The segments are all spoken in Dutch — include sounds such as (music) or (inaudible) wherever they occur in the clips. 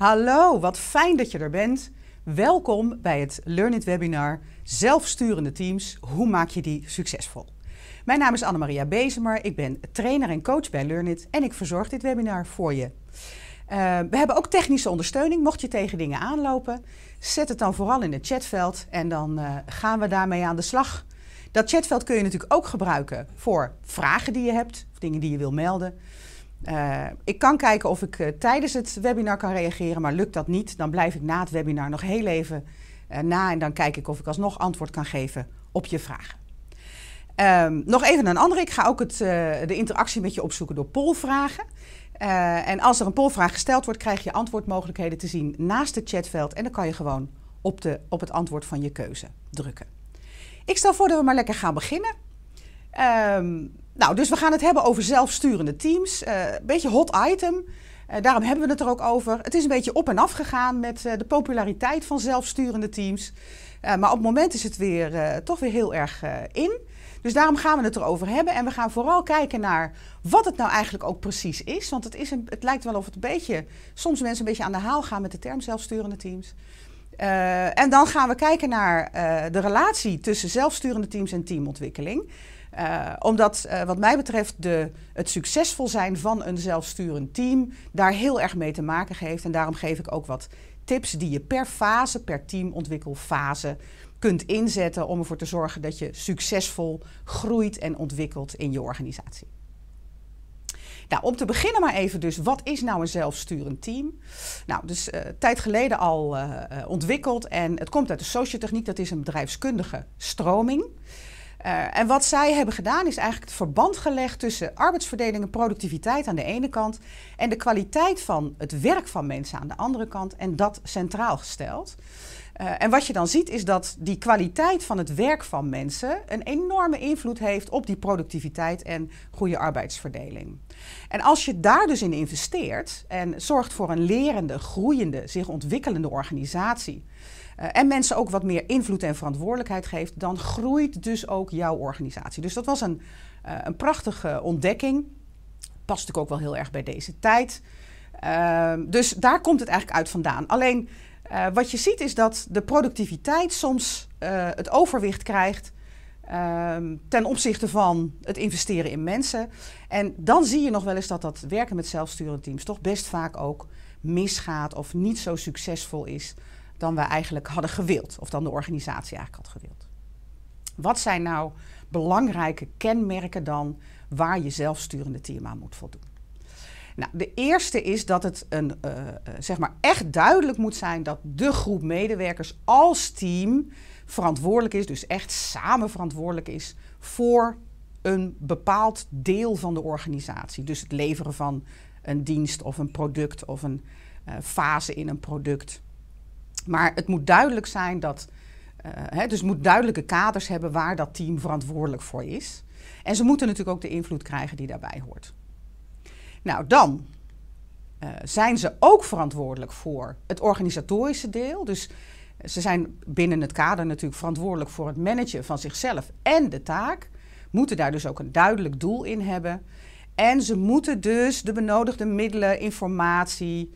Hallo, wat fijn dat je er bent. Welkom bij het learnit webinar Zelfsturende teams, hoe maak je die succesvol? Mijn naam is Annemaria Bezemer, ik ben trainer en coach bij Learnit en ik verzorg dit webinar voor je. Eh, we hebben ook technische ondersteuning, mocht je tegen dingen aanlopen. Zet het dan vooral in het chatveld en dan eh, gaan we daarmee aan de slag. Dat chatveld kun je natuurlijk ook gebruiken voor vragen die je hebt of dingen die je wil melden. Eh, ik kan kijken of ik eh, tijdens het webinar kan reageren, maar lukt dat niet, dan blijf ik na het webinar nog heel even eh, na en dan kijk ik of ik alsnog antwoord kan geven op je vragen. Ehm, nog even een andere. Ik ga ook het, de interactie met je opzoeken door polvragen. en als er een polvraag gesteld wordt, krijg je antwoordmogelijkheden te zien naast het chatveld. En dan kan je gewoon op, de, op het antwoord van je keuze drukken. Ik stel voor dat we maar lekker gaan beginnen. Ehm, nou, dus we gaan het hebben over zelfsturende teams. Een uh, beetje hot item. Eh, daarom hebben we het er ook over. Het is een beetje op en af gegaan met eh, de populariteit van zelfsturende teams. Eh, maar op het moment is het weer, toch weer heel erg in. Dus daarom gaan we het erover hebben. En we gaan vooral kijken naar wat het nou eigenlijk ook precies is. Want het, is een, het lijkt wel of het een beetje, soms mensen een beetje aan de haal gaan met de term zelfsturende teams. en dan gaan we kijken naar de relatie tussen zelfsturende teams en teamontwikkeling. Eh, omdat eh, wat mij betreft de, het succesvol zijn van een zelfsturend team daar heel erg mee te maken heeft. En daarom geef ik ook wat tips die je per fase, per teamontwikkelfase kunt inzetten om ervoor te zorgen dat je succesvol groeit en ontwikkelt in je organisatie. Nou, om te beginnen maar even dus, wat is nou een zelfsturend team? Nou, dus eh, tijd geleden al ontwikkeld en het komt uit de sociotechniek, dat is een bedrijfskundige stroming. Eh, en wat zij hebben gedaan is eigenlijk het verband gelegd tussen arbeidsverdeling en productiviteit aan de ene kant en de kwaliteit van het werk van mensen aan de andere kant en dat centraal gesteld. Eh, en wat je dan ziet is dat die kwaliteit van het werk van mensen een enorme invloed heeft op die productiviteit en goede arbeidsverdeling. En als je daar dus in investeert en zorgt voor een lerende, groeiende, zich ontwikkelende organisatie, eh, en mensen ook wat meer invloed en verantwoordelijkheid geeft, dan groeit dus ook jouw organisatie. Dus dat was een, eh, een prachtige ontdekking. Past natuurlijk ook wel heel erg bij deze tijd. Ehm, dus daar komt het eigenlijk uit vandaan. Alleen eh, wat je ziet is dat de productiviteit soms het overwicht krijgt ehm, ten opzichte van het investeren in mensen. En dan zie je nog wel eens dat dat werken met zelfsturende teams toch best vaak ook misgaat of niet zo succesvol is dan we eigenlijk hadden gewild, of dan de organisatie eigenlijk had gewild. Wat zijn nou belangrijke kenmerken dan waar je zelfsturende team aan moet voldoen? Nou, de eerste is dat het een, eh, eh, zeg maar echt duidelijk moet zijn dat de groep medewerkers als team verantwoordelijk is, dus echt samen verantwoordelijk is voor een bepaald deel van de organisatie. Dus het leveren van een dienst of een product of een eh, fase in een product. Maar het moet duidelijk zijn dat. Uh, hè, dus moet duidelijke kaders hebben waar dat team verantwoordelijk voor is. En ze moeten natuurlijk ook de invloed krijgen die daarbij hoort. Nou, dan eh, zijn ze ook verantwoordelijk voor het organisatorische deel. Dus eh, ze zijn binnen het kader natuurlijk verantwoordelijk voor het managen van zichzelf en de taak. Moeten daar dus ook een duidelijk doel in hebben. En ze moeten dus de benodigde middelen, informatie,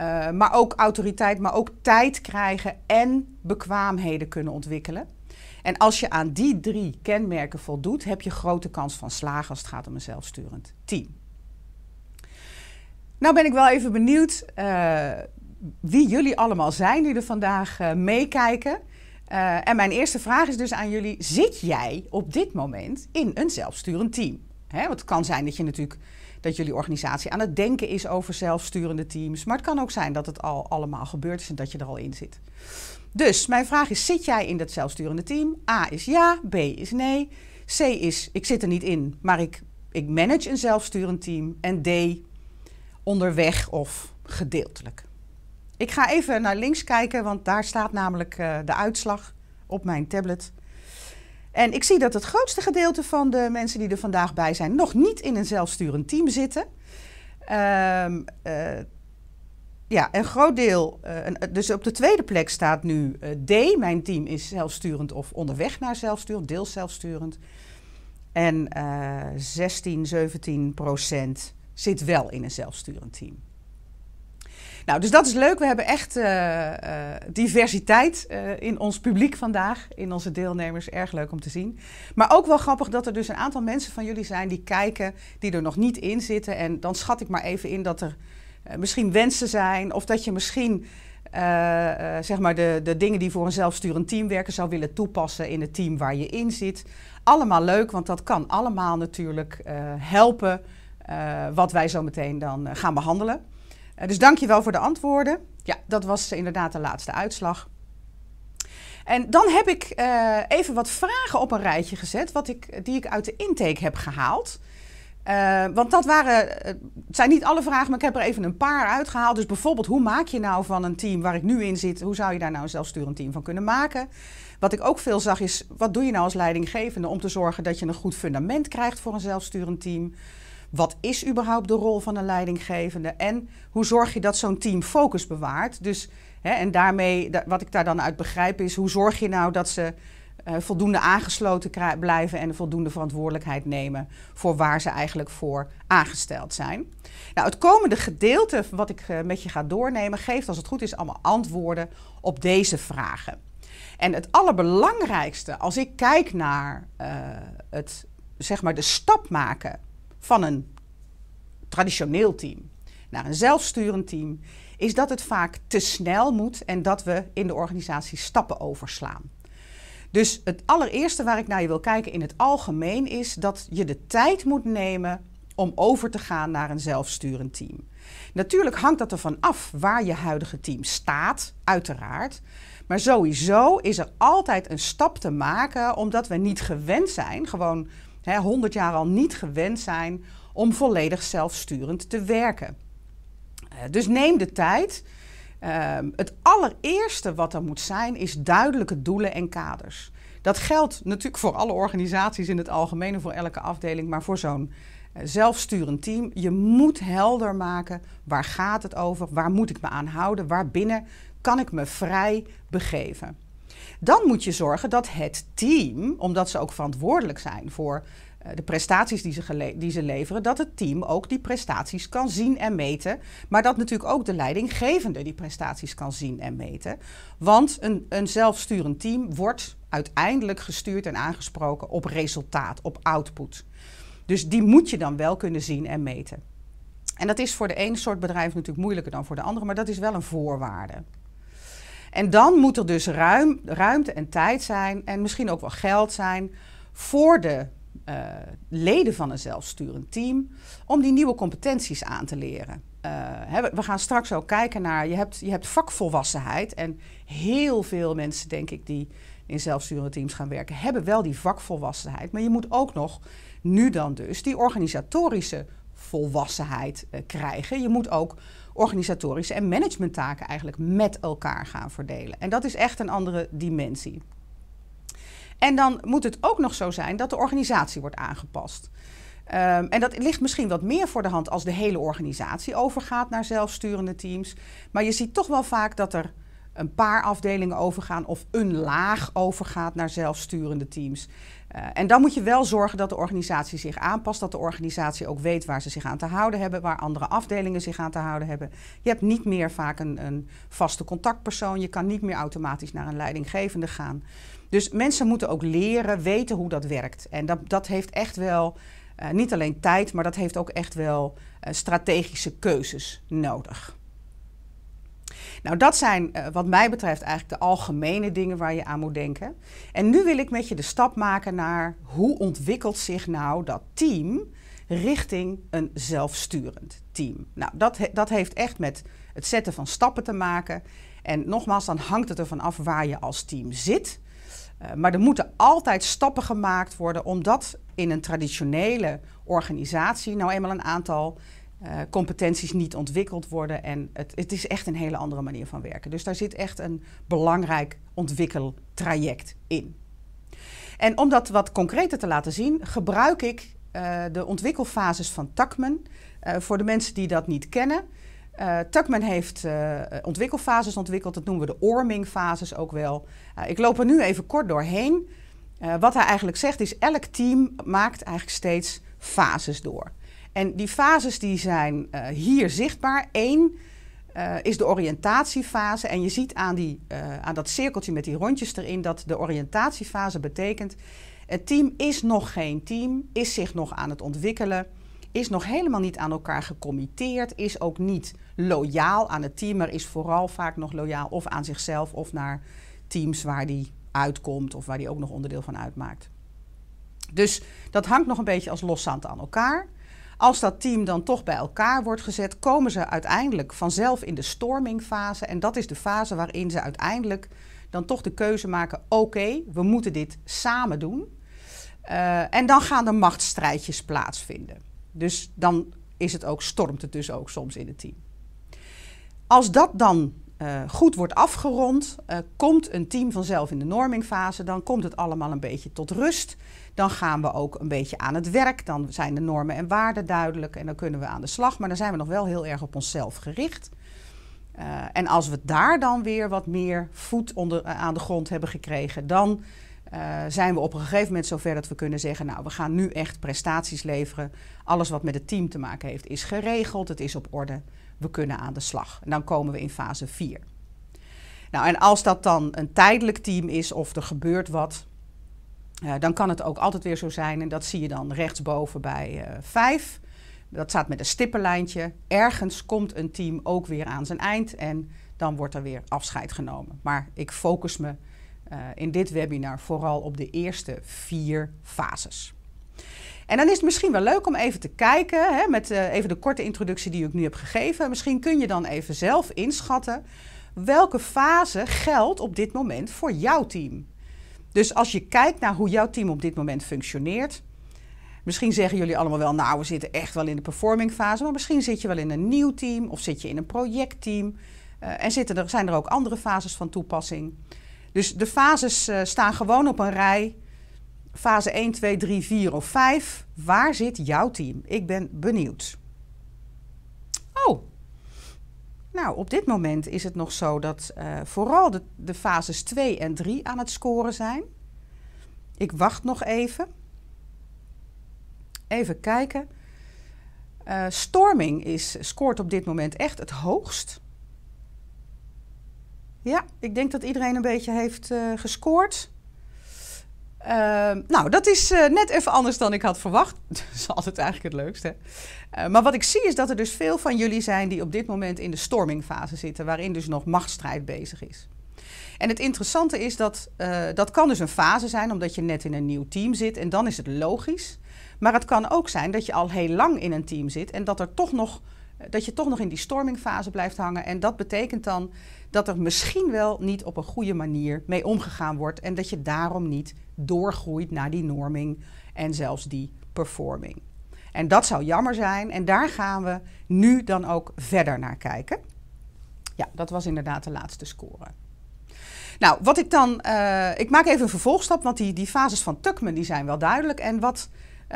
eh, maar ook autoriteit, maar ook tijd krijgen en bekwaamheden kunnen ontwikkelen. En als je aan die drie kenmerken voldoet, heb je grote kans van slagen als het gaat om een zelfsturend team. Nou ben ik wel even benieuwd eh, wie jullie allemaal zijn die er vandaag eh, meekijken. en mijn eerste vraag is dus aan jullie: zit jij op dit moment in een zelfsturend team? Hè, want het kan zijn dat je natuurlijk dat jullie organisatie aan het denken is over zelfsturende teams. Maar het kan ook zijn dat het al allemaal gebeurd is en dat je er al in zit. Dus mijn vraag is: zit jij in dat zelfsturende team? A is ja, B is nee. C is ik zit er niet in, maar ik, ik manage een zelfsturend team. En D onderweg of gedeeltelijk. Ik ga even naar links kijken, want daar staat namelijk eh, de uitslag op mijn tablet. En ik zie dat het grootste gedeelte van de mensen die er vandaag bij zijn nog niet in een zelfsturend team zitten. Ehm, eh, ja, een groot deel, eh, dus op de tweede plek staat nu eh, D. Mijn team is zelfsturend of onderweg naar zelfsturend, deels zelfsturend. En 16, 17 procent zit wel in een zelfsturend team. Nou, dus dat is leuk. We hebben echt eh, eh, diversiteit eh, in ons publiek vandaag, in onze deelnemers. Erg leuk om te zien. Maar ook wel grappig dat er dus een aantal mensen van jullie zijn die kijken, die er nog niet in zitten. En dan schat ik maar even in dat er misschien wensen zijn of dat je misschien. zeg maar de, de dingen die voor een zelfsturend team werken zou willen toepassen in het team waar je in zit. Allemaal leuk, want dat kan allemaal natuurlijk helpen wat wij zo meteen dan gaan behandelen. Eh, dus dank je wel voor de antwoorden. Ja, dat was inderdaad de laatste uitslag. En dan heb ik eh, even wat vragen op een rijtje gezet, wat ik, die ik uit de intake heb gehaald. Eh, want dat waren, het zijn niet alle vragen, maar ik heb er even een paar uitgehaald. Dus bijvoorbeeld, hoe maak je nou van een team waar ik nu in zit, hoe zou je daar nou een zelfsturend team van kunnen maken? Wat ik ook veel zag is, wat doe je nou als leidinggevende om te zorgen dat je een goed fundament krijgt voor een zelfsturend team? wat is überhaupt de rol van een leidinggevende en hoe zorg je dat zo'n team focus bewaart. Dus, hè, en daarmee, wat ik daar dan uit begrijp is, hoe zorg je nou dat ze eh, voldoende aangesloten blijven en voldoende verantwoordelijkheid nemen voor waar ze eigenlijk voor aangesteld zijn. Nou, het komende gedeelte wat ik eh, met je ga doornemen geeft als het goed is allemaal antwoorden op deze vragen. En het allerbelangrijkste als ik kijk naar eh, het, zeg maar de stap maken van een traditioneel team naar een zelfsturend team, is dat het vaak te snel moet en dat we in de organisatie stappen overslaan. Dus het allereerste waar ik naar je wil kijken in het algemeen is dat je de tijd moet nemen om over te gaan naar een zelfsturend team. Natuurlijk hangt dat ervan af waar je huidige team staat, uiteraard. Maar sowieso is er altijd een stap te maken omdat we niet gewend zijn, gewoon hè, 100 jaar al niet gewend zijn om volledig zelfsturend te werken. Eh, dus neem de tijd. Ehm, het allereerste wat er moet zijn is duidelijke doelen en kaders. Dat geldt natuurlijk voor alle organisaties in het algemeen en voor elke afdeling, maar voor zo'n eh, zelfsturend team. Je moet helder maken waar gaat het over, waar moet ik me aan houden, waarbinnen kan ik me vrij begeven. Dan moet je zorgen dat het team, omdat ze ook verantwoordelijk zijn voor eh, de prestaties die ze, die ze leveren, dat het team ook die prestaties kan zien en meten. Maar dat natuurlijk ook de leidinggevende die prestaties kan zien en meten. Want een, een zelfsturend team wordt uiteindelijk gestuurd en aangesproken op resultaat, op output. Dus die moet je dan wel kunnen zien en meten. En dat is voor de ene soort bedrijf natuurlijk moeilijker dan voor de andere, maar dat is wel een voorwaarde. En dan moet er dus ruimte en tijd zijn en misschien ook wel geld zijn voor de eh, leden van een zelfsturend team om die nieuwe competenties aan te leren. Eh, we gaan straks ook kijken naar, je hebt, je hebt vakvolwassenheid en heel veel mensen denk ik die in zelfsturende teams gaan werken, hebben wel die vakvolwassenheid, maar je moet ook nog nu dan dus die organisatorische volwassenheid eh, krijgen. Je moet ook organisatorische en managementtaken eigenlijk met elkaar gaan verdelen. En dat is echt een andere dimensie. En dan moet het ook nog zo zijn dat de organisatie wordt aangepast. Ehm, en dat ligt misschien wat meer voor de hand als de hele organisatie overgaat naar zelfsturende teams. Maar je ziet toch wel vaak dat er een paar afdelingen overgaan of een laag overgaat naar zelfsturende teams. Eh, en dan moet je wel zorgen dat de organisatie zich aanpast, dat de organisatie ook weet waar ze zich aan te houden hebben, waar andere afdelingen zich aan te houden hebben. Je hebt niet meer vaak een, een vaste contactpersoon, je kan niet meer automatisch naar een leidinggevende gaan. Dus mensen moeten ook leren, weten hoe dat werkt. En dat, dat heeft echt wel eh, niet alleen tijd, maar dat heeft ook echt wel eh, strategische keuzes nodig. Nou, dat zijn eh, wat mij betreft eigenlijk de algemene dingen waar je aan moet denken. En nu wil ik met je de stap maken naar hoe ontwikkelt zich nou dat team richting een zelfsturend team. Nou, dat, dat heeft echt met het zetten van stappen te maken. En nogmaals, dan hangt het ervan af waar je als team zit. Eh, maar er moeten altijd stappen gemaakt worden, omdat in een traditionele organisatie nou eenmaal een aantal uh, competenties niet ontwikkeld worden. En het, het, is echt een hele andere manier van werken. Dus daar zit echt een belangrijk ontwikkeltraject in. En om dat wat concreter te laten zien, gebruik ik eh, de ontwikkelfases van Takmen. Eh, voor de mensen die dat niet kennen. Uh, Tuckman heeft ontwikkelfases ontwikkeld, dat noemen we de ormingfases ook wel. ik loop er nu even kort doorheen. wat hij eigenlijk zegt is, elk team maakt eigenlijk steeds fases door. En die fases die zijn eh, hier zichtbaar. Eén eh, is de oriëntatiefase. En je ziet aan, die, eh, aan dat cirkeltje met die rondjes erin dat de oriëntatiefase betekent. Het team is nog geen team, is zich nog aan het ontwikkelen, is nog helemaal niet aan elkaar gecommitteerd, is ook niet loyaal aan het team, maar is vooral vaak nog loyaal of aan zichzelf of naar teams waar die uitkomt of waar die ook nog onderdeel van uitmaakt. Dus dat hangt nog een beetje als loszand aan elkaar. Als dat team dan toch bij elkaar wordt gezet, komen ze uiteindelijk vanzelf in de stormingfase. En dat is de fase waarin ze uiteindelijk dan toch de keuze maken: oké, we moeten dit samen doen. Eh, en dan gaan er machtsstrijdjes plaatsvinden. Dus dan is het ook, stormt het dus ook soms in het team. Als dat dan eh, goed wordt afgerond, eh, komt een team vanzelf in de normingfase, dan komt het allemaal een beetje tot rust. Dan gaan we ook een beetje aan het werk, dan zijn de normen en waarden duidelijk en dan kunnen we aan de slag, maar dan zijn we nog wel heel erg op onszelf gericht. Eh, en als we daar dan weer wat meer voet onder, aan de grond hebben gekregen, dan zijn we op een gegeven moment zover dat we kunnen zeggen, nou we gaan nu echt prestaties leveren. Alles wat met het team te maken heeft is geregeld, het is op orde we kunnen aan de slag. En dan komen we in fase 4. Nou, en als dat dan een tijdelijk team is of er gebeurt wat, eh, dan kan het ook altijd weer zo zijn, en dat zie je dan rechtsboven bij uh, eh, 5. Dat staat met een stippenlijntje. Ergens komt een team ook weer aan zijn eind en dan wordt er weer afscheid genomen. Maar ik focus me eh, in dit webinar vooral op de eerste vier fases. En dan is het misschien wel leuk om even te kijken, hè, met eh, even de korte introductie die ik nu heb gegeven. Misschien kun je dan even zelf inschatten welke fase geldt op dit moment voor jouw team. Dus als je kijkt naar hoe jouw team op dit moment functioneert, Misschien zeggen jullie allemaal wel, nou, we zitten echt wel in de performing fase. Maar misschien zit je wel in een nieuw team of zit je in een projectteam. Eh, en zitten er, zijn er ook andere fases van toepassing. Dus de fases eh, staan gewoon op een rij fase 1, 2, 3, 4 of 5. Waar zit jouw team? Ik ben benieuwd. Oh, nou op dit moment is het nog zo dat uh, vooral de, de fases 2 en 3 aan het scoren zijn. Ik wacht nog even. Even kijken. Uh, storming is, scoort op dit moment echt het hoogst. Ja, ik denk dat iedereen een beetje heeft uh, gescoord. Ehm, nou, dat is eh, net even anders dan ik had verwacht. (laughs) dat is altijd eigenlijk het leukste. Eh, maar wat ik zie is dat er dus veel van jullie zijn die op dit moment in de stormingfase zitten, waarin dus nog machtsstrijd bezig is. En het interessante is dat eh, dat kan dus een fase zijn, omdat je net in een nieuw team zit en dan is het logisch. Maar het kan ook zijn dat je al heel lang in een team zit en dat, er toch nog, dat je toch nog in die stormingfase blijft hangen. En dat betekent dan dat er misschien wel niet op een goede manier mee omgegaan wordt en dat je daarom niet doorgroeit naar die norming en zelfs die performing. En dat zou jammer zijn en daar gaan we nu dan ook verder naar kijken. Ja, dat was inderdaad de laatste score. Nou, wat ik dan. Eh, ik maak even een vervolgstap, want die, die fases van Tuckman die zijn wel duidelijk. En wat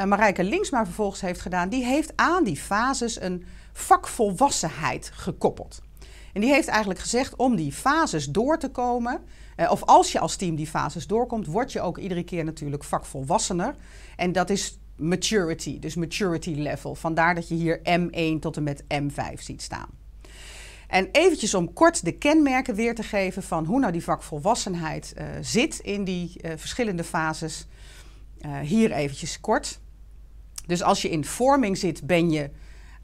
uh, Links maar vervolgens heeft gedaan, die heeft aan die fases een vakvolwassenheid gekoppeld. En die heeft eigenlijk gezegd om die fases door te komen, eh, of als je als team die fases doorkomt, word je ook iedere keer natuurlijk vakvolwassener. En dat is maturity, dus maturity level. Vandaar dat je hier M1 tot en met M5 ziet staan. En eventjes om kort de kenmerken weer te geven van hoe nou die vakvolwassenheid uh, zit in die eh, verschillende fases. hier eventjes kort. Dus als je in vorming zit, ben je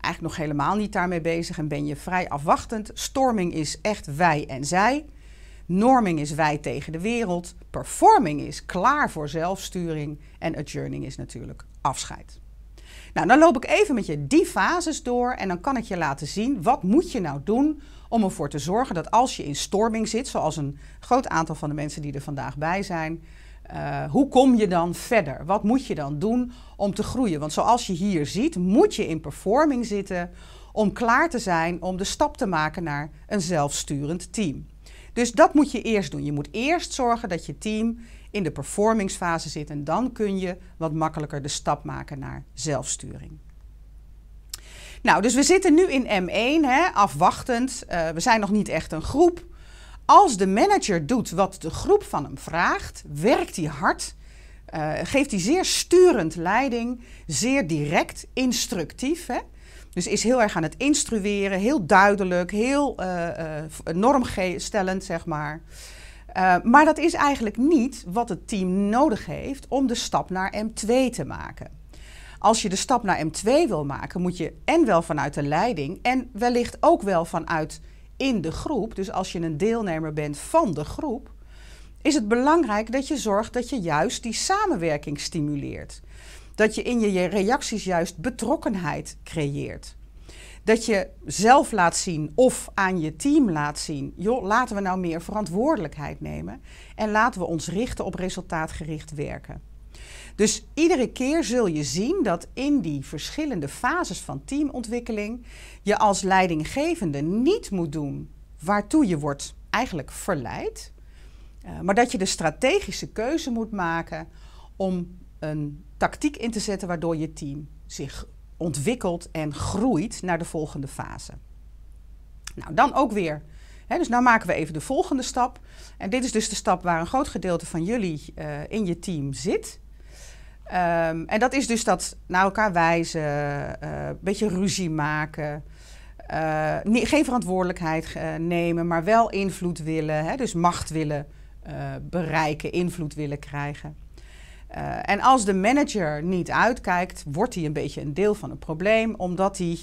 eigenlijk nog helemaal niet daarmee bezig en ben je vrij afwachtend. Storming is echt wij en zij. Norming is wij tegen de wereld. Performing is klaar voor zelfsturing. En adjourning is natuurlijk afscheid. Nou, dan loop ik even met je die fases door en dan kan ik je laten zien wat moet je nou doen om ervoor te zorgen dat als je in storming zit, zoals een groot aantal van de mensen die er vandaag bij zijn, eh, hoe kom je dan verder? Wat moet je dan doen om te groeien? Want zoals je hier ziet, moet je in performing zitten om klaar te zijn om de stap te maken naar een zelfsturend team. Dus dat moet je eerst doen. Je moet eerst zorgen dat je team in de performingsfase zit en dan kun je wat makkelijker de stap maken naar zelfsturing. Nou, dus we zitten nu in M1, hè, afwachtend. Eh, we zijn nog niet echt een groep als de manager doet wat de groep van hem vraagt, werkt hij hard, eh, geeft hij zeer sturend leiding, zeer direct, instructief. Hè? Dus is heel erg aan het instrueren, heel duidelijk, heel uh, eh, eh, normstellend, zeg maar. maar dat is eigenlijk niet wat het team nodig heeft om de stap naar M2 te maken. Als je de stap naar M2 wil maken, moet je en wel vanuit de leiding en wellicht ook wel vanuit in de groep, dus als je een deelnemer bent van de groep, is het belangrijk dat je zorgt dat je juist die samenwerking stimuleert. Dat je in je reacties juist betrokkenheid creëert. Dat je zelf laat zien of aan je team laat zien, joh, laten we nou meer verantwoordelijkheid nemen en laten we ons richten op resultaatgericht werken. Dus iedere keer zul je zien dat in die verschillende fases van teamontwikkeling je als leidinggevende niet moet doen waartoe je wordt eigenlijk verleid, eh, maar dat je de strategische keuze moet maken om een tactiek in te zetten waardoor je team zich ontwikkelt en groeit naar de volgende fase. Nou, dan ook weer. He, dus nou maken we even de volgende stap. En dit is dus de stap waar een groot gedeelte van jullie eh, in je team zit. Ehm, en dat is dus dat naar elkaar wijzen, eh, een beetje ruzie maken. Eh, geen verantwoordelijkheid eh, nemen, maar wel invloed willen. Hè, dus macht willen bereiken, invloed willen krijgen. en als de manager niet uitkijkt, wordt hij een beetje een deel van het probleem, omdat hij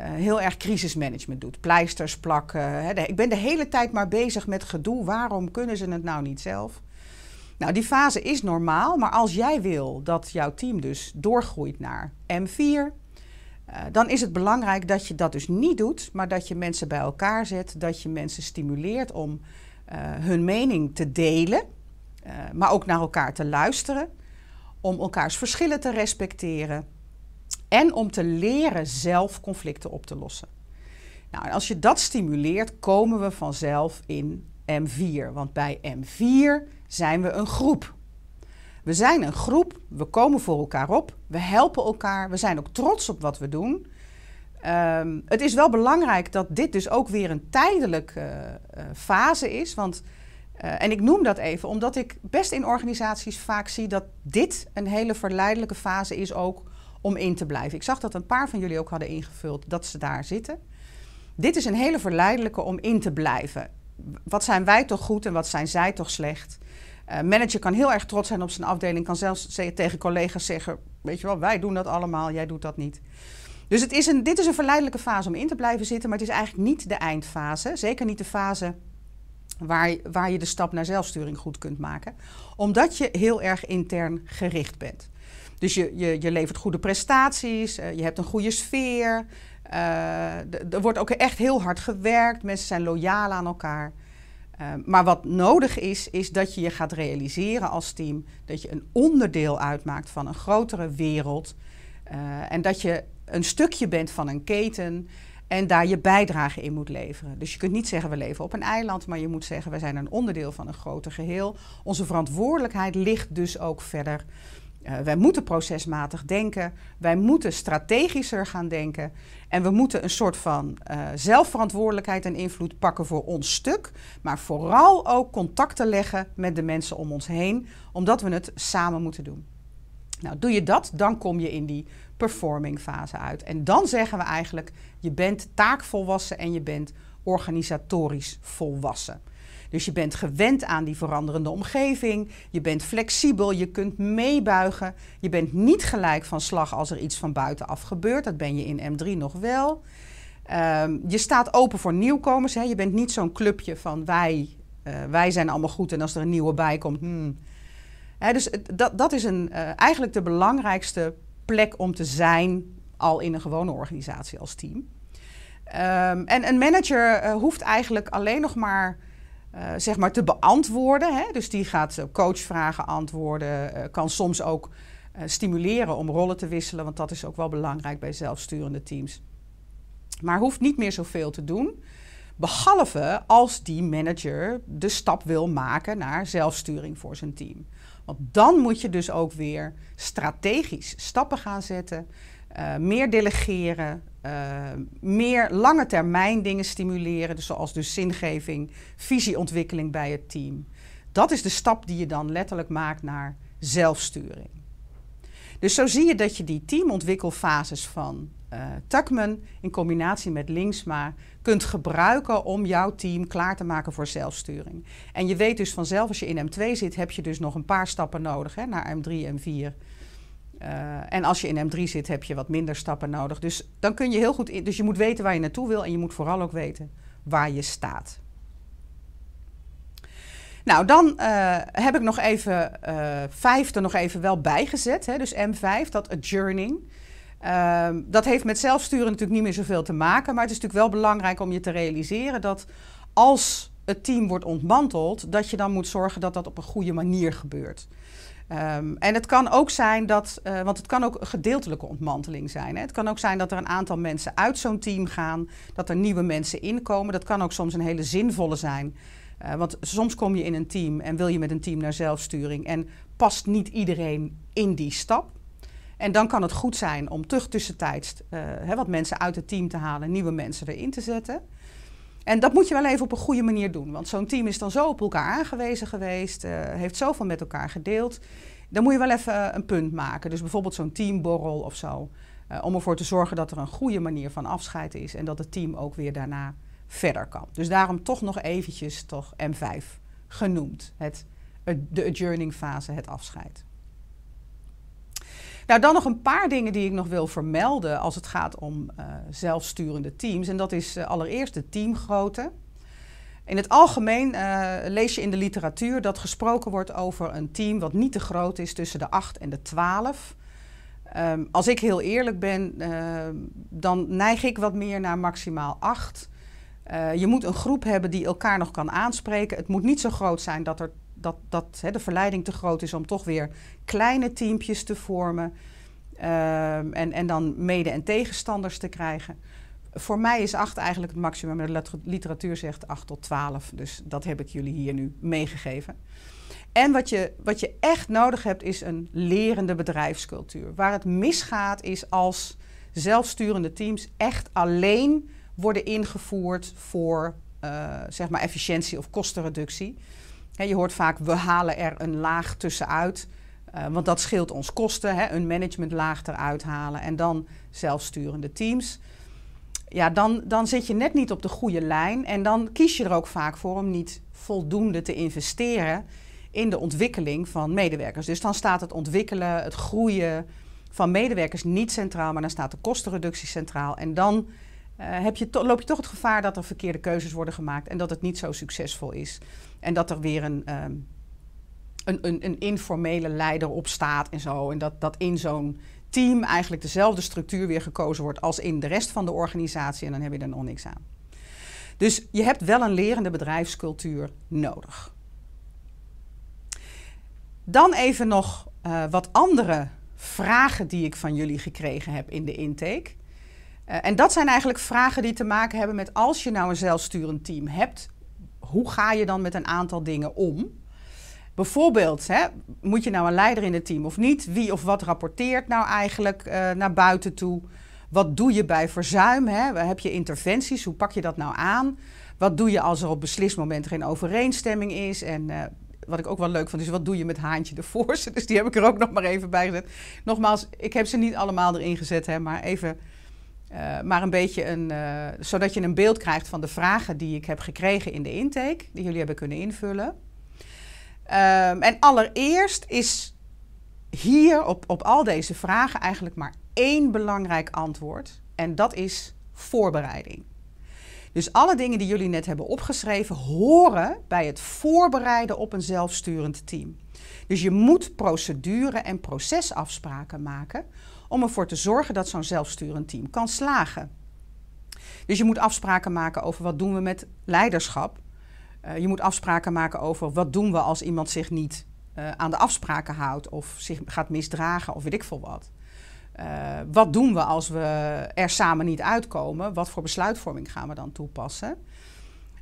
heel erg crisismanagement doet. Pleisters plakken. Hè, ik ben de hele tijd maar bezig met gedoe. Waarom kunnen ze het nou niet zelf? Nou, die fase is normaal, maar als jij wil dat jouw team dus doorgroeit naar M4, eh, dan is het belangrijk dat je dat dus niet doet, maar dat je mensen bij elkaar zet, dat je mensen stimuleert om eh, hun mening te delen, eh, maar ook naar elkaar te luisteren, om elkaars verschillen te respecteren en om te leren zelf conflicten op te lossen. Nou, en als je dat stimuleert, komen we vanzelf in M4, want bij M4 zijn we een groep. We zijn een groep, we komen voor elkaar op, we helpen elkaar, we zijn ook trots op wat we doen. Ehm, het is wel belangrijk dat dit dus ook weer een tijdelijke eh, eh, fase is. Want, eh, en ik noem dat even omdat ik best in organisaties vaak zie dat dit een hele verleidelijke fase is ook om in te blijven. Ik zag dat een paar van jullie ook hadden ingevuld dat ze daar zitten. Dit is een hele verleidelijke om in te blijven wat zijn wij toch goed en wat zijn zij toch slecht? Uh, manager kan heel erg trots zijn op zijn afdeling, kan zelfs tegen collega's zeggen: Weet je wel, wij doen dat allemaal, jij doet dat niet. Dus het is een, dit is een verleidelijke fase om in te blijven zitten, maar het is eigenlijk niet de eindfase. Zeker niet de fase waar, waar je de stap naar zelfsturing goed kunt maken, omdat je heel erg intern gericht bent. Dus je, je, je levert goede prestaties, eh, je hebt een goede sfeer, eh, er wordt ook echt heel hard gewerkt. Mensen zijn loyaal aan elkaar. Eh, maar wat nodig is, is dat je je gaat realiseren als team dat je een onderdeel uitmaakt van een grotere wereld. Eh, en dat je een stukje bent van een keten en daar je bijdrage in moet leveren. Dus je kunt niet zeggen we leven op een eiland, maar je moet zeggen we zijn een onderdeel van een groter geheel. Onze verantwoordelijkheid ligt dus ook verder eh, wij moeten procesmatig denken, wij moeten strategischer gaan denken en we moeten een soort van eh, zelfverantwoordelijkheid en invloed pakken voor ons stuk, maar vooral ook contacten leggen met de mensen om ons heen, omdat we het samen moeten doen. Nou, doe je dat, dan kom je in die performing fase uit. En dan zeggen we eigenlijk, je bent taakvolwassen en je bent organisatorisch volwassen. Dus je bent gewend aan die veranderende omgeving. Je bent flexibel, je kunt meebuigen. Je bent niet gelijk van slag als er iets van buitenaf gebeurt. Dat ben je in M3 nog wel. Ehm, je staat open voor nieuwkomers. Hè. Je bent niet zo'n clubje van wij, eh, wij zijn allemaal goed en als er een nieuwe bij komt. Hmm. dus dat, dat is een, eh, eigenlijk de belangrijkste plek om te zijn al in een gewone organisatie als team. Ehm, en een manager eh, hoeft eigenlijk alleen nog maar eh, zeg maar te beantwoorden. Hè? Dus die gaat eh, coachvragen antwoorden, eh, kan soms ook stimuleren om rollen te wisselen, want dat is ook wel belangrijk bij zelfsturende teams. Maar hoeft niet meer zoveel te doen, behalve als die manager de stap wil maken naar zelfsturing voor zijn team. Want dan moet je dus ook weer strategisch stappen gaan zetten, meer delegeren, eh, meer lange termijn dingen stimuleren, dus zoals dus zingeving, visieontwikkeling bij het team. Dat is de stap die je dan letterlijk maakt naar zelfsturing. Dus zo zie je dat je die teamontwikkelfases van uh, Tuckman in combinatie met Linksma kunt gebruiken om jouw team klaar te maken voor zelfsturing. En je weet dus vanzelf, als je in M2 zit, heb je dus nog een paar stappen nodig hè, naar M3, M4 eh, en als je in M3 zit, heb je wat minder stappen nodig. Dus dan kun je heel goed. In, dus je moet weten waar je naartoe wil en je moet vooral ook weten waar je staat. Nou, dan eh, heb ik nog even uh, vijf er nog even wel bijgezet. Hè? Dus M5, dat adjourning. Ehm, dat heeft met zelfsturen natuurlijk niet meer zoveel te maken. Maar het is natuurlijk wel belangrijk om je te realiseren dat als het team wordt ontmanteld, dat je dan moet zorgen dat dat op een goede manier gebeurt. Ehm, en het kan ook zijn dat, eh, want het kan ook een gedeeltelijke ontmanteling zijn. Hè. Het kan ook zijn dat er een aantal mensen uit zo'n team gaan, dat er nieuwe mensen inkomen. Dat kan ook soms een hele zinvolle zijn. Eh, want soms kom je in een team en wil je met een team naar zelfsturing en past niet iedereen in die stap. En dan kan het goed zijn om tussentijds eh, hè, wat mensen uit het team te halen, nieuwe mensen erin te zetten. En dat moet je wel even op een goede manier doen. Want zo'n team is dan zo op elkaar aangewezen geweest, uh, heeft zoveel met elkaar gedeeld. Dan moet je wel even eh, een punt maken. Dus bijvoorbeeld zo'n teamborrel of zo. Eh, om ervoor te zorgen dat er een goede manier van afscheid is en dat het team ook weer daarna verder kan. Dus daarom toch nog eventjes toch M5 genoemd. Het, de adjourning fase, het afscheid. Nou, dan nog een paar dingen die ik nog wil vermelden als het gaat om eh, zelfsturende teams. En dat is eh, allereerst de teamgrootte. In het algemeen eh, lees je in de literatuur dat gesproken wordt over een team wat niet te groot is tussen de 8 en de 12. Ehm, als ik heel eerlijk ben, ehm, dan neig ik wat meer naar maximaal 8. je moet een groep hebben die elkaar nog kan aanspreken. Het moet niet zo groot zijn dat er dat, dat hè, de verleiding te groot is om toch weer kleine teampjes te vormen. Ehm, en, en dan mede- en tegenstanders te krijgen. Voor mij is 8 eigenlijk het maximum. De literatuur zegt 8 tot 12. Dus dat heb ik jullie hier nu meegegeven. En wat je, wat je echt nodig hebt is een lerende bedrijfscultuur. Waar het misgaat is als zelfsturende teams echt alleen worden ingevoerd voor eh, zeg maar efficiëntie of kostenreductie je hoort vaak, we halen er een laag tussenuit. Uh, want dat scheelt ons kosten, hè, een managementlaag eruit halen en dan zelfsturende teams. Ja, dan, dan zit je net niet op de goede lijn en dan kies je er ook vaak voor om niet voldoende te investeren in de ontwikkeling van medewerkers. Dus dan staat het ontwikkelen, het groeien van medewerkers niet centraal, maar dan staat de kostenreductie centraal. En dan eh, heb je to, loop je toch het gevaar dat er verkeerde keuzes worden gemaakt en dat het niet zo succesvol is. En dat er weer een, ehm, een, een, een, informele leider op staat en zo. En dat, dat in zo'n team eigenlijk dezelfde structuur weer gekozen wordt als in de rest van de organisatie. En dan heb je er nog niks aan. Dus je hebt wel een lerende bedrijfscultuur nodig. Dan even nog eh, wat andere vragen die ik van jullie gekregen heb in de intake. Eh, en dat zijn eigenlijk vragen die te maken hebben met als je nou een zelfsturend team hebt, hoe ga je dan met een aantal dingen om? Bijvoorbeeld, hè, moet je nou een leider in het team of niet? Wie of wat rapporteert nou eigenlijk eh, naar buiten toe? Wat doe je bij verzuim? Hè? Heb je interventies? Hoe pak je dat nou aan? Wat doe je als er op beslismoment geen overeenstemming is? En eh, wat ik ook wel leuk vond, is wat doe je met Haantje de voorzitter? Dus die heb ik er ook nog maar even bij gezet. Nogmaals, ik heb ze niet allemaal erin gezet, hè, maar even eh, maar een beetje een, eh, zodat je een beeld krijgt van de vragen die ik heb gekregen in de intake, die jullie hebben kunnen invullen. Ehm, en allereerst is hier op, op al deze vragen eigenlijk maar één belangrijk antwoord. En dat is voorbereiding. Dus alle dingen die jullie net hebben opgeschreven horen bij het voorbereiden op een zelfsturend team. Dus je moet procedure en procesafspraken maken om ervoor te zorgen dat zo'n zelfsturend team kan slagen. Dus je moet afspraken maken over wat doen we met leiderschap. Uh, je moet afspraken maken over wat doen we als iemand zich niet eh, aan de afspraken houdt of zich gaat misdragen of weet ik veel wat. Eh, wat doen we als we er samen niet uitkomen? Wat voor besluitvorming gaan we dan toepassen?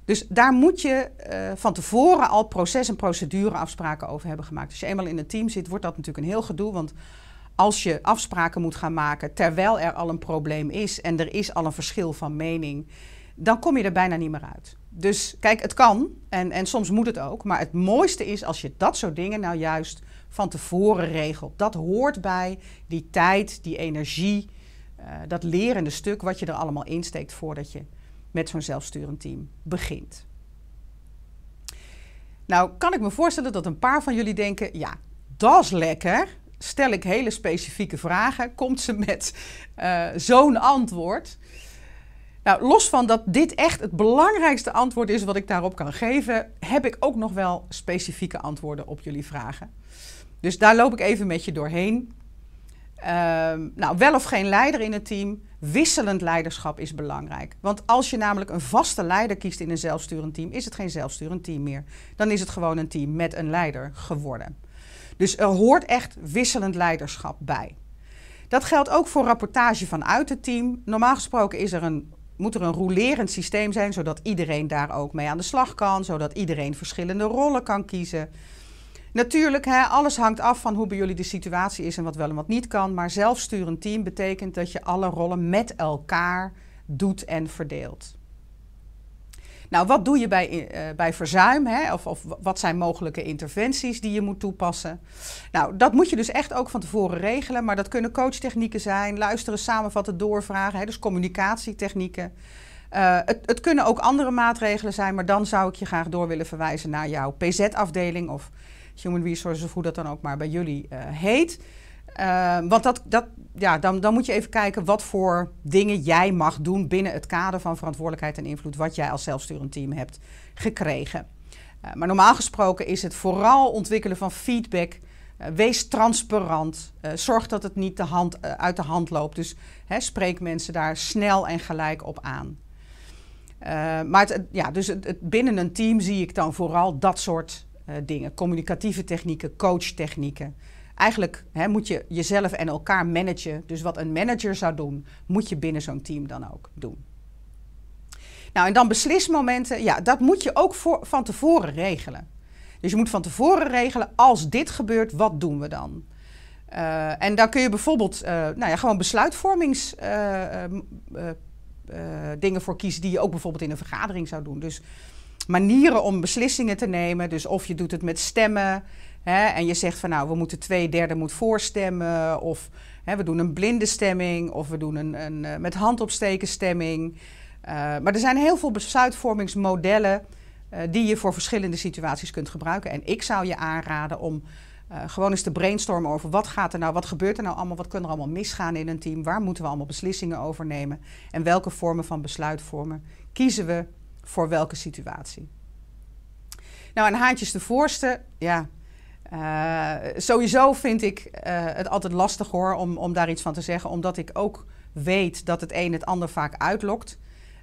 Dus daar moet je van tevoren al proces- en afspraken over hebben gemaakt. Als je eenmaal in een team zit, wordt dat natuurlijk een heel gedoe. Want als je afspraken moet gaan maken terwijl er al een probleem is en er is al een verschil van mening, dan kom je er bijna niet meer uit. Dus kijk, het kan en, en soms moet het ook. Maar het mooiste is als je dat soort dingen nou juist van tevoren regelt. Dat hoort bij die tijd, die energie, uh, dat lerende stuk wat je er allemaal insteekt voordat je met zo'n zelfsturend team begint. Nou, kan ik me voorstellen dat een paar van jullie denken: ja, dat is lekker stel ik hele specifieke vragen, komt ze met eh, zo'n antwoord. Nou, los van dat dit echt het belangrijkste antwoord is wat ik daarop kan geven, heb ik ook nog wel specifieke antwoorden op jullie vragen. Dus daar loop ik even met je doorheen. Ehm, nou, wel of geen leider in het team, wisselend leiderschap is belangrijk. Want als je namelijk een vaste leider kiest in een zelfsturend team, is het geen zelfsturend team meer. Dan is het gewoon een team met een leider geworden. Dus er hoort echt wisselend leiderschap bij. Dat geldt ook voor rapportage vanuit het team. Normaal gesproken is er een, moet er een rolerend systeem zijn, zodat iedereen daar ook mee aan de slag kan, zodat iedereen verschillende rollen kan kiezen. Natuurlijk, hè, alles hangt af van hoe bij jullie de situatie is en wat wel en wat niet kan. Maar zelfsturend team betekent dat je alle rollen met elkaar doet en verdeelt. Nou, wat doe je bij, eh, bij verzuim? Hè? Of, of wat zijn mogelijke interventies die je moet toepassen? Nou, dat moet je dus echt ook van tevoren regelen. Maar dat kunnen coachtechnieken zijn, luisteren, samenvatten, doorvragen. Hè? Dus communicatietechnieken. Eh, het, het, kunnen ook andere maatregelen zijn, maar dan zou ik je graag door willen verwijzen naar jouw PZ-afdeling of Human Resources, of hoe dat dan ook maar bij jullie eh, heet. Ehm, want dat, dat, ja, dan, dan moet je even kijken wat voor dingen jij mag doen binnen het kader van verantwoordelijkheid en invloed, wat jij als zelfsturend team hebt gekregen. Eh, maar normaal gesproken is het vooral ontwikkelen van feedback. Eh, wees transparant. Eh, zorg dat het niet de hand, uit de hand loopt. Dus hè, spreek mensen daar snel en gelijk op aan. maar ja, dus het, binnen een team zie ik dan vooral dat soort dingen: communicatieve technieken, coachtechnieken eigenlijk hè, moet je jezelf en elkaar managen. Dus wat een manager zou doen, moet je binnen zo'n team dan ook doen. Nou, en dan beslismomenten, ja, dat moet je ook van tevoren regelen. Dus je moet van tevoren regelen, als dit gebeurt, wat doen we dan? Eh, en dan kun je bijvoorbeeld eh, nou ja, gewoon besluitvormingsdingen eh, ehm, voor kiezen die je ook bijvoorbeeld in een vergadering zou doen. Dus manieren om beslissingen te nemen. Dus of je doet het met stemmen, Hè, en je zegt van nou, we moeten twee derde moet voorstemmen. Of hè, we doen een blinde stemming. Of we doen een, een eh, met handopsteken stemming. Eh, maar er zijn heel veel besluitvormingsmodellen eh, die je voor verschillende situaties kunt gebruiken. En ik zou je aanraden om gewoon eens te brainstormen over wat gaat er nou, wat gebeurt er nou allemaal, wat kunnen er allemaal misgaan in een team, waar moeten we allemaal beslissingen over nemen en welke vormen van besluitvormen kiezen we voor welke situatie. Nou, en Haantjes de Voorste, ja, eh, sowieso vind ik eh, het altijd lastig hoor om, om daar iets van te zeggen, omdat ik ook weet dat het een het ander vaak uitlokt.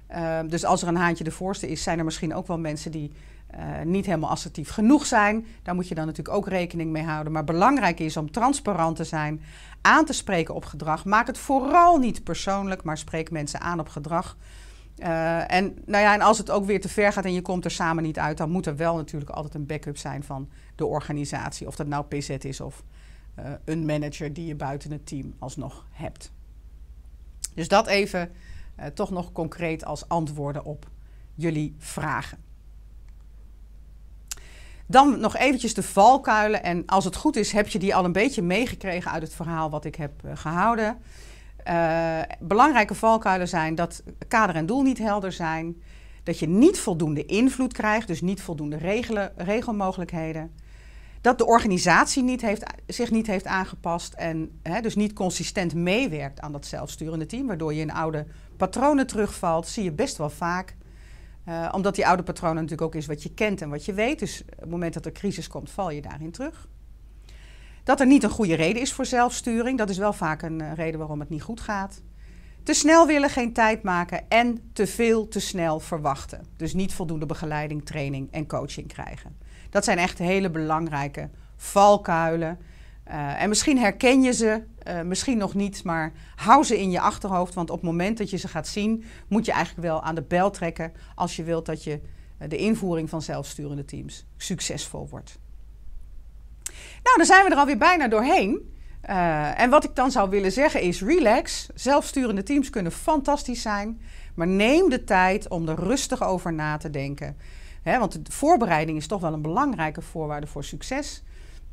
Ehm, dus als er een haantje de voorste is, zijn er misschien ook wel mensen die eh, niet helemaal assertief genoeg zijn. Daar moet je dan natuurlijk ook rekening mee houden. Maar belangrijk is om transparant te zijn, aan te spreken op gedrag. Maak het vooral niet persoonlijk, maar spreek mensen aan op gedrag. Eh, en, nou ja, en als het ook weer te ver gaat en je komt er samen niet uit, dan moet er wel natuurlijk altijd een backup zijn van de organisatie. Of dat nou PZ is of eh, een manager die je buiten het team alsnog hebt. Dus dat even eh, toch nog concreet als antwoorden op jullie vragen. Dan nog eventjes de valkuilen. En als het goed is, heb je die al een beetje meegekregen uit het verhaal wat ik heb gehouden. Eh, belangrijke valkuilen zijn dat kader en doel niet helder zijn. Dat je niet voldoende invloed krijgt, dus niet voldoende regelen, regelmogelijkheden. Dat de organisatie niet heeft, zich niet heeft aangepast en hè, dus niet consistent meewerkt aan dat zelfsturende team, waardoor je in oude patronen terugvalt, zie je best wel vaak. Eh, omdat die oude patronen natuurlijk ook is wat je kent en wat je weet. Dus op het moment dat er crisis komt, val je daarin terug. Dat er niet een goede reden is voor zelfsturing. Dat is wel vaak een eh, reden waarom het niet goed gaat. Te snel willen, geen tijd maken en te veel te snel verwachten. Dus niet voldoende begeleiding, training en coaching krijgen. Dat zijn echt hele belangrijke valkuilen. Eh, en misschien herken je ze, eh, misschien nog niet, maar hou ze in je achterhoofd. Want op het moment dat je ze gaat zien, moet je eigenlijk wel aan de bel trekken als je wilt dat je de invoering van zelfsturende teams succesvol wordt. Nou, dan zijn we er alweer bijna doorheen. Eh, en wat ik dan zou willen zeggen is: relax. Zelfsturende teams kunnen fantastisch zijn. Maar neem de tijd om er rustig over na te denken. want de voorbereiding is toch wel een belangrijke voorwaarde voor succes.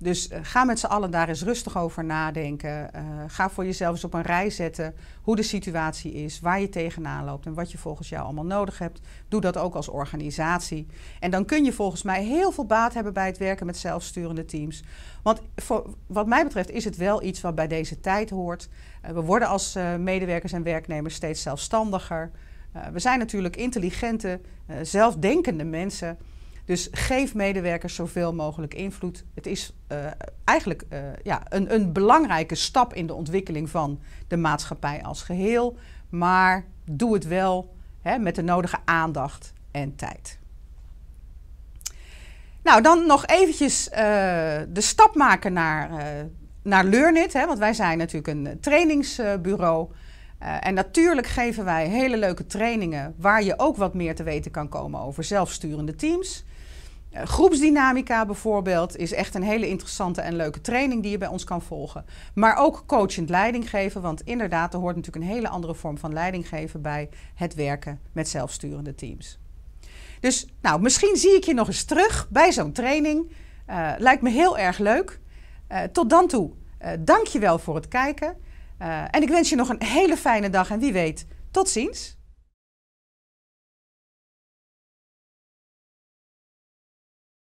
Dus eh, ga met z'n allen daar eens rustig over nadenken. Eh, ga voor jezelf eens op een rij zetten hoe de situatie is, waar je tegenaan loopt en wat je volgens jou allemaal nodig hebt. Doe dat ook als organisatie. En dan kun je volgens mij heel veel baat hebben bij het werken met zelfsturende teams. Want voor, wat mij betreft is het wel iets wat bij deze tijd hoort. Eh, we worden als medewerkers en werknemers steeds zelfstandiger. we zijn natuurlijk intelligente, zelfdenkende mensen. Dus geef medewerkers zoveel mogelijk invloed. Het is eh, eigenlijk eh, ja, een, een belangrijke stap in de ontwikkeling van de maatschappij als geheel. Maar doe het wel hè, met de nodige aandacht en tijd. Nou, dan nog eventjes eh, de stap maken naar, uh, naar Learnit. Hè, want wij zijn natuurlijk een trainingsbureau. en natuurlijk geven wij hele leuke trainingen waar je ook wat meer te weten kan komen over zelfsturende teams. Eh, groepsdynamica bijvoorbeeld is echt een hele interessante en leuke training die je bij ons kan volgen. Maar ook coachend leidinggeven, want inderdaad, er hoort natuurlijk een hele andere vorm van leidinggeven bij het werken met zelfsturende teams. Dus nou, misschien zie ik je nog eens terug bij zo'n training. Eh, lijkt me heel erg leuk. Eh, tot dan toe, dank je wel voor het kijken. en ik wens je nog een hele fijne dag en wie weet, tot ziens.